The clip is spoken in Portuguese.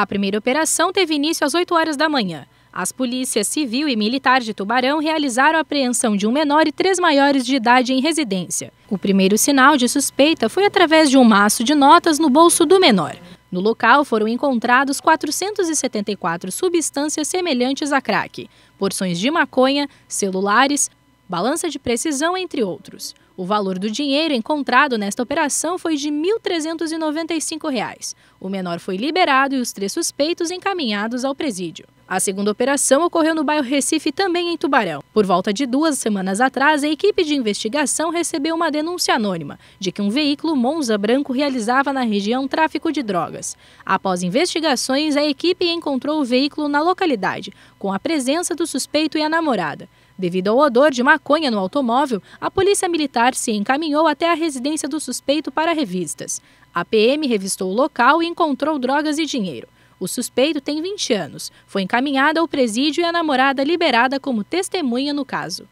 A primeira operação teve início às 8 horas da manhã. As polícias civil e militar de Tubarão realizaram a apreensão de um menor e três maiores de idade em residência. O primeiro sinal de suspeita foi através de um maço de notas no bolso do menor. No local foram encontrados 474 substâncias semelhantes a crack, porções de maconha, celulares, balança de precisão, entre outros. O valor do dinheiro encontrado nesta operação foi de R$ 1.395. O menor foi liberado e os três suspeitos encaminhados ao presídio. A segunda operação ocorreu no bairro Recife, também em Tubarão. Por volta de duas semanas atrás, a equipe de investigação recebeu uma denúncia anônima de que um veículo Monza branco realizava na região tráfico de drogas. Após investigações, a equipe encontrou o veículo na localidade, com a presença do suspeito e a namorada. Devido ao odor de maconha no automóvel, a polícia militar se encaminhou até a residência do suspeito para revistas. A PM revistou o local e encontrou drogas e dinheiro. O suspeito tem 20 anos. Foi encaminhado ao presídio e a namorada liberada como testemunha no caso.